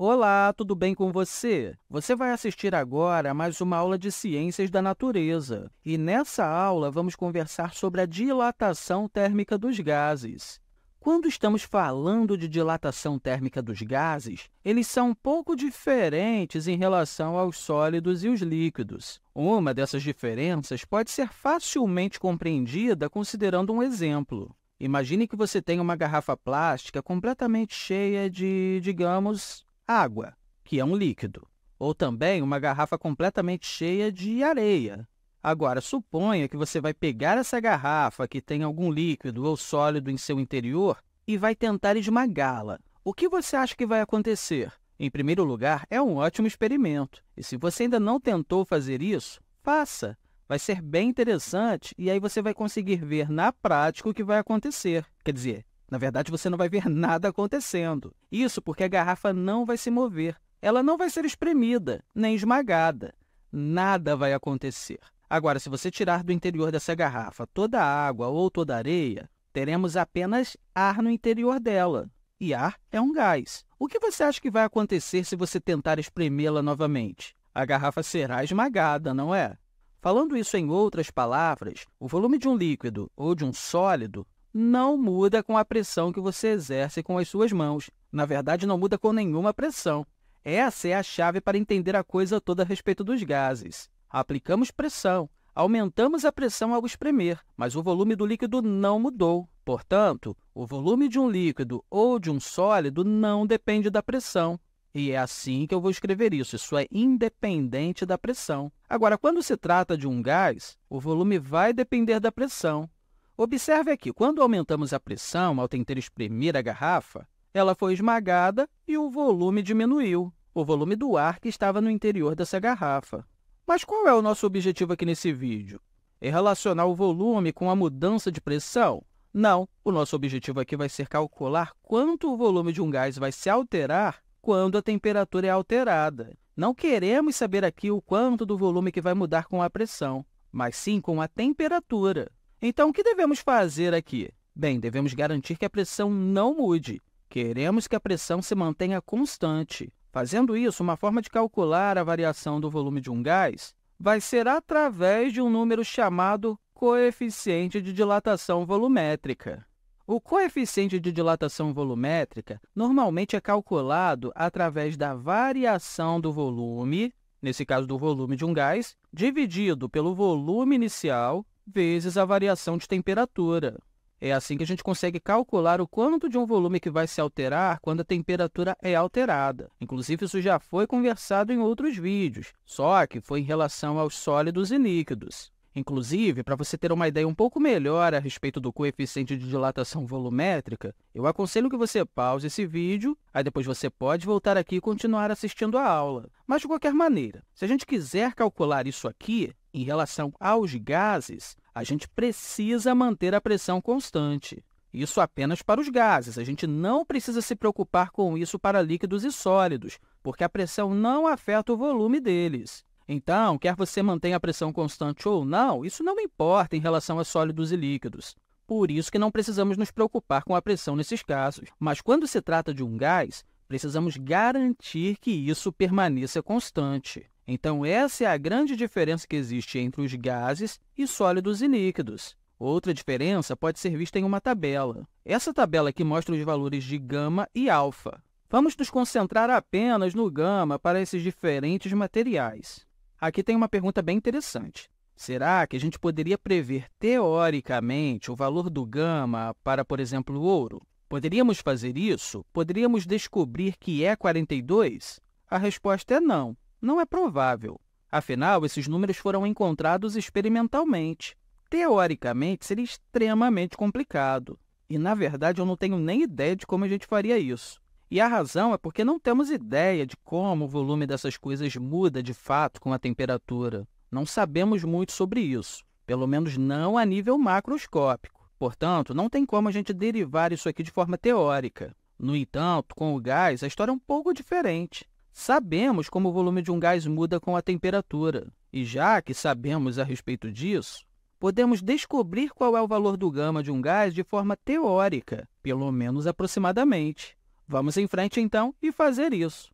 Olá, tudo bem com você? Você vai assistir agora a mais uma aula de Ciências da Natureza. E nessa aula, vamos conversar sobre a dilatação térmica dos gases. Quando estamos falando de dilatação térmica dos gases, eles são um pouco diferentes em relação aos sólidos e os líquidos. Uma dessas diferenças pode ser facilmente compreendida considerando um exemplo. Imagine que você tem uma garrafa plástica completamente cheia de, digamos, água, que é um líquido, ou também uma garrafa completamente cheia de areia. Agora, suponha que você vai pegar essa garrafa que tem algum líquido ou sólido em seu interior e vai tentar esmagá-la. O que você acha que vai acontecer? Em primeiro lugar, é um ótimo experimento. E se você ainda não tentou fazer isso, faça. Vai ser bem interessante e aí você vai conseguir ver na prática o que vai acontecer. Quer dizer, na verdade, você não vai ver nada acontecendo. Isso porque a garrafa não vai se mover. Ela não vai ser espremida, nem esmagada. Nada vai acontecer. Agora, se você tirar do interior dessa garrafa toda a água ou toda a areia, teremos apenas ar no interior dela. E ar é um gás. O que você acha que vai acontecer se você tentar espremê-la novamente? A garrafa será esmagada, não é? Falando isso em outras palavras, o volume de um líquido ou de um sólido não muda com a pressão que você exerce com as suas mãos. Na verdade, não muda com nenhuma pressão. Essa é a chave para entender a coisa toda a respeito dos gases. Aplicamos pressão, aumentamos a pressão ao espremer, mas o volume do líquido não mudou. Portanto, o volume de um líquido ou de um sólido não depende da pressão. E é assim que eu vou escrever isso, isso é independente da pressão. Agora, quando se trata de um gás, o volume vai depender da pressão, Observe aqui, quando aumentamos a pressão ao tentar espremer a garrafa, ela foi esmagada e o volume diminuiu, o volume do ar que estava no interior dessa garrafa. Mas qual é o nosso objetivo aqui nesse vídeo? É relacionar o volume com a mudança de pressão? Não, o nosso objetivo aqui vai ser calcular quanto o volume de um gás vai se alterar quando a temperatura é alterada. Não queremos saber aqui o quanto do volume que vai mudar com a pressão, mas sim com a temperatura. Então, o que devemos fazer aqui? Bem, devemos garantir que a pressão não mude. Queremos que a pressão se mantenha constante. Fazendo isso, uma forma de calcular a variação do volume de um gás vai ser através de um número chamado coeficiente de dilatação volumétrica. O coeficiente de dilatação volumétrica normalmente é calculado através da variação do volume, nesse caso do volume de um gás, dividido pelo volume inicial vezes a variação de temperatura. É assim que a gente consegue calcular o quanto de um volume que vai se alterar quando a temperatura é alterada. Inclusive, isso já foi conversado em outros vídeos, só que foi em relação aos sólidos e líquidos. Inclusive, para você ter uma ideia um pouco melhor a respeito do coeficiente de dilatação volumétrica, eu aconselho que você pause esse vídeo, aí depois você pode voltar aqui e continuar assistindo a aula. Mas, de qualquer maneira, se a gente quiser calcular isso aqui em relação aos gases, a gente precisa manter a pressão constante. Isso apenas para os gases. A gente não precisa se preocupar com isso para líquidos e sólidos, porque a pressão não afeta o volume deles. Então, quer você mantenha a pressão constante ou não, isso não importa em relação a sólidos e líquidos. Por isso que não precisamos nos preocupar com a pressão nesses casos. Mas quando se trata de um gás, precisamos garantir que isso permaneça constante. Então, essa é a grande diferença que existe entre os gases e sólidos e líquidos. Outra diferença pode ser vista em uma tabela. Essa tabela aqui mostra os valores de gama e alfa. Vamos nos concentrar apenas no gama para esses diferentes materiais. Aqui tem uma pergunta bem interessante. Será que a gente poderia prever teoricamente o valor do gama para, por exemplo, o ouro? Poderíamos fazer isso? Poderíamos descobrir que é 42? A resposta é não, não é provável. Afinal, esses números foram encontrados experimentalmente. Teoricamente, seria extremamente complicado. E, na verdade, eu não tenho nem ideia de como a gente faria isso. E a razão é porque não temos ideia de como o volume dessas coisas muda de fato com a temperatura. Não sabemos muito sobre isso, pelo menos não a nível macroscópico. Portanto, não tem como a gente derivar isso aqui de forma teórica. No entanto, com o gás, a história é um pouco diferente. Sabemos como o volume de um gás muda com a temperatura, e já que sabemos a respeito disso, podemos descobrir qual é o valor do gama de um gás de forma teórica, pelo menos aproximadamente. Vamos em frente, então, e fazer isso.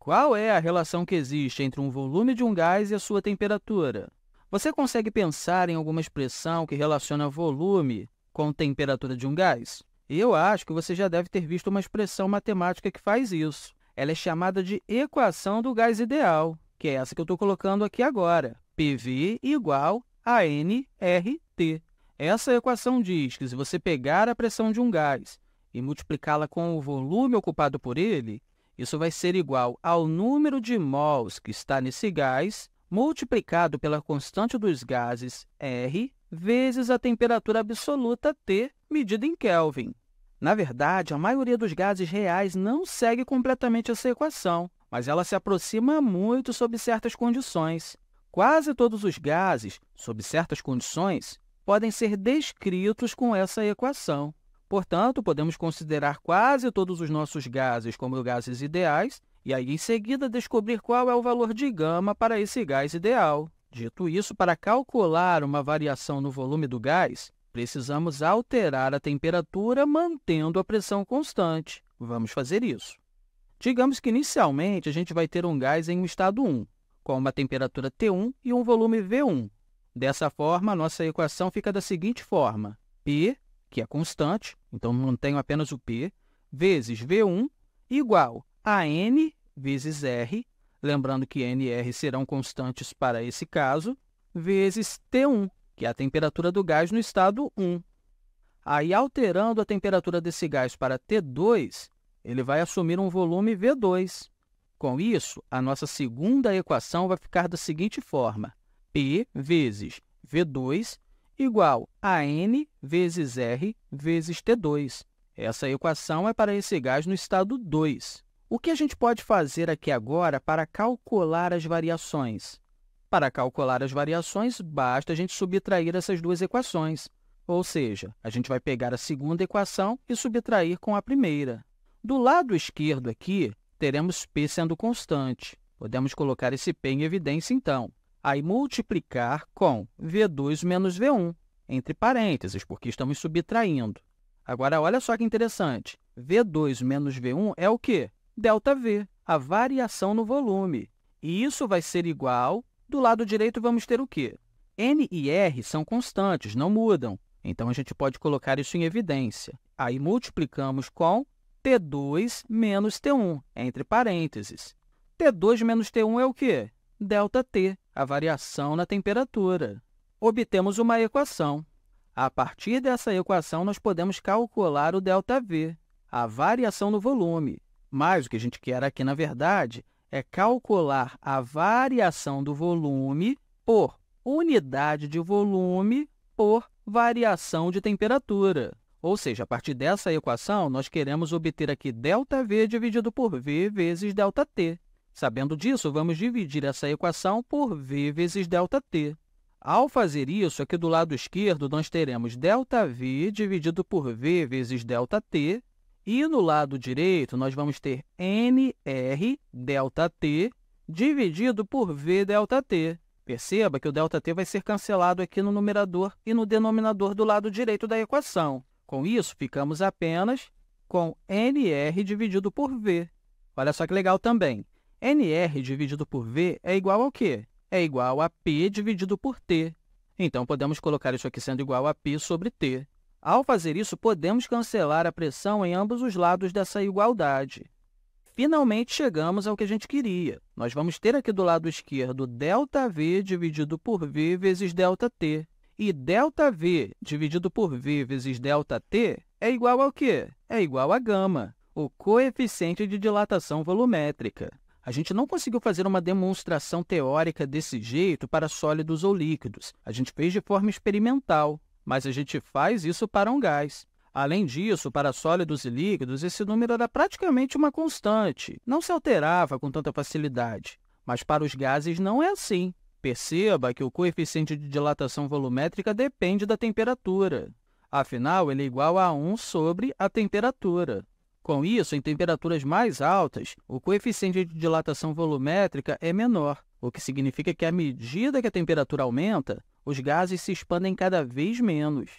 Qual é a relação que existe entre um volume de um gás e a sua temperatura? Você consegue pensar em alguma expressão que relaciona volume com temperatura de um gás? Eu acho que você já deve ter visto uma expressão matemática que faz isso. Ela é chamada de equação do gás ideal, que é essa que eu estou colocando aqui agora. PV igual a nRT. Essa equação diz que, se você pegar a pressão de um gás e multiplicá-la com o volume ocupado por ele, isso vai ser igual ao número de mols que está nesse gás multiplicado pela constante dos gases R vezes a temperatura absoluta T medida em Kelvin. Na verdade, a maioria dos gases reais não segue completamente essa equação, mas ela se aproxima muito sob certas condições. Quase todos os gases, sob certas condições, podem ser descritos com essa equação. Portanto, podemos considerar quase todos os nossos gases como gases ideais e aí em seguida descobrir qual é o valor de gama para esse gás ideal. Dito isso, para calcular uma variação no volume do gás, precisamos alterar a temperatura mantendo a pressão constante. Vamos fazer isso. Digamos que inicialmente a gente vai ter um gás em um estado 1, com uma temperatura T1 e um volume V1. Dessa forma, a nossa equação fica da seguinte forma: P que é constante, então mantenho apenas o P, vezes V1 igual a N vezes R, lembrando que N e R serão constantes para esse caso, vezes T1, que é a temperatura do gás no estado 1. Aí, alterando a temperatura desse gás para T2, ele vai assumir um volume V2. Com isso, a nossa segunda equação vai ficar da seguinte forma: P vezes V2 igual a N vezes R vezes T2. Essa equação é para esse gás no estado 2. O que a gente pode fazer aqui agora para calcular as variações? Para calcular as variações, basta a gente subtrair essas duas equações. Ou seja, a gente vai pegar a segunda equação e subtrair com a primeira. Do lado esquerdo aqui, teremos p sendo constante. Podemos colocar esse p em evidência, então aí multiplicar com V2 menos V1, entre parênteses, porque estamos subtraindo. Agora, olha só que interessante. V2 menos V1 é o quê? ΔV, a variação no volume. E isso vai ser igual... Do lado direito, vamos ter o quê? N e R são constantes, não mudam. Então, a gente pode colocar isso em evidência. Aí, multiplicamos com T2 menos T1, entre parênteses. T2 menos T1 é o quê? Δt, a variação na temperatura. Obtemos uma equação. A partir dessa equação, nós podemos calcular o ΔV, a variação no volume. Mas o que a gente quer aqui, na verdade, é calcular a variação do volume por unidade de volume por variação de temperatura. Ou seja, a partir dessa equação, nós queremos obter aqui ΔV dividido por V vezes ΔT. Sabendo disso, vamos dividir essa equação por v vezes ΔT. Ao fazer isso, aqui do lado esquerdo, nós teremos ΔV dividido por v vezes ΔT, e no lado direito, nós vamos ter nr ΔT dividido por v Perceba que o ΔT vai ser cancelado aqui no numerador e no denominador do lado direito da equação. Com isso, ficamos apenas com nr dividido por v. Olha só que legal também. NR dividido por V é igual ao quê? É igual a P dividido por T. Então, podemos colocar isso aqui sendo igual a P sobre T. Ao fazer isso, podemos cancelar a pressão em ambos os lados dessa igualdade. Finalmente, chegamos ao que a gente queria. Nós vamos ter aqui do lado esquerdo ΔV dividido por V vezes ΔT. E ΔV dividido por V vezes ΔT é igual ao quê? É igual a gama, o coeficiente de dilatação volumétrica. A gente não conseguiu fazer uma demonstração teórica desse jeito para sólidos ou líquidos. A gente fez de forma experimental, mas a gente faz isso para um gás. Além disso, para sólidos e líquidos, esse número era praticamente uma constante, não se alterava com tanta facilidade. Mas para os gases não é assim. Perceba que o coeficiente de dilatação volumétrica depende da temperatura. Afinal, ele é igual a 1 sobre a temperatura. Com isso, em temperaturas mais altas, o coeficiente de dilatação volumétrica é menor, o que significa que à medida que a temperatura aumenta, os gases se expandem cada vez menos.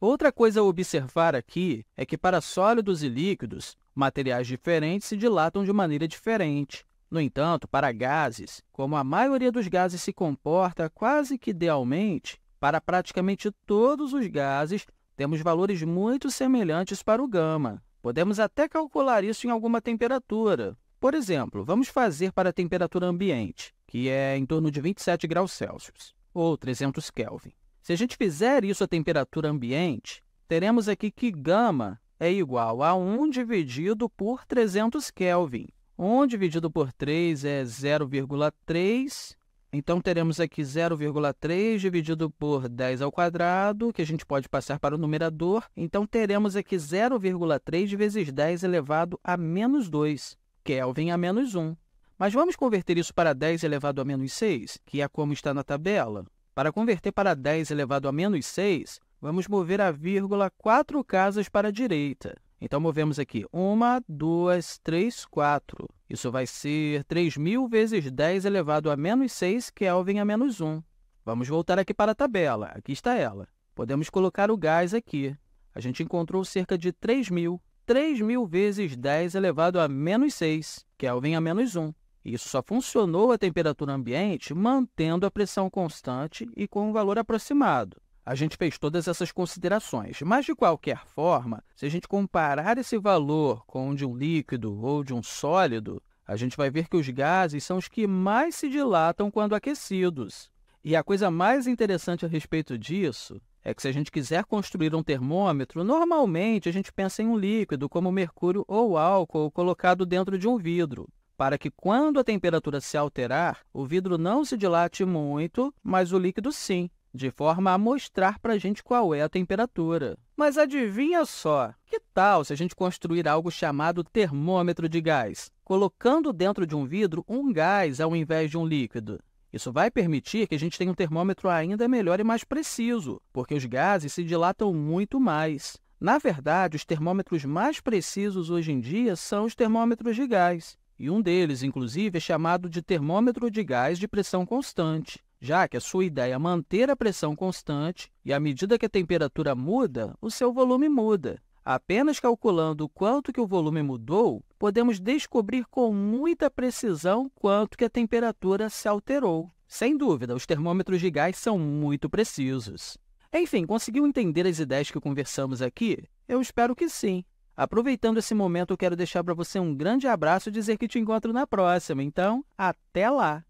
Outra coisa a observar aqui é que para sólidos e líquidos, materiais diferentes se dilatam de maneira diferente. No entanto, para gases, como a maioria dos gases se comporta quase que idealmente, para praticamente todos os gases, temos valores muito semelhantes para o gama. Podemos até calcular isso em alguma temperatura. Por exemplo, vamos fazer para a temperatura ambiente, que é em torno de 27 graus Celsius, ou 300 Kelvin. Se a gente fizer isso à temperatura ambiente, teremos aqui que gama é igual a 1 dividido por 300 Kelvin. 1 dividido por 3 é 0,3 então teremos aqui 0,3 dividido por 10 ao quadrado, que a gente pode passar para o numerador. Então teremos aqui 0,3 vezes 10 elevado a menos 2, Kelvin a menos 1. Mas vamos converter isso para 10 elevado a menos 6, que é como está na tabela. Para converter para 10 elevado a menos 6, vamos mover a vírgula 4 casas para a direita. Então, movemos aqui. 1, 2, 3, 4. Isso vai ser 3.000 vezes 10 elevado a menos 6 Kelvin a menos 1. Vamos voltar aqui para a tabela. Aqui está ela. Podemos colocar o gás aqui. A gente encontrou cerca de 3.000. 3.000 vezes 10 elevado a menos 6 Kelvin a menos 1. Isso só funcionou a temperatura ambiente mantendo a pressão constante e com um valor aproximado. A gente fez todas essas considerações, mas de qualquer forma, se a gente comparar esse valor com o de um líquido ou de um sólido, a gente vai ver que os gases são os que mais se dilatam quando aquecidos. E a coisa mais interessante a respeito disso é que se a gente quiser construir um termômetro, normalmente a gente pensa em um líquido como mercúrio ou álcool colocado dentro de um vidro para que, quando a temperatura se alterar, o vidro não se dilate muito, mas o líquido sim de forma a mostrar para a gente qual é a temperatura. Mas adivinha só, que tal se a gente construir algo chamado termômetro de gás, colocando dentro de um vidro um gás ao invés de um líquido? Isso vai permitir que a gente tenha um termômetro ainda melhor e mais preciso, porque os gases se dilatam muito mais. Na verdade, os termômetros mais precisos hoje em dia são os termômetros de gás, e um deles, inclusive, é chamado de termômetro de gás de pressão constante já que a sua ideia é manter a pressão constante e, à medida que a temperatura muda, o seu volume muda. Apenas calculando o quanto que o volume mudou, podemos descobrir com muita precisão quanto que a temperatura se alterou. Sem dúvida, os termômetros de gás são muito precisos. Enfim, conseguiu entender as ideias que conversamos aqui? Eu espero que sim. Aproveitando esse momento, eu quero deixar para você um grande abraço e dizer que te encontro na próxima. Então, até lá!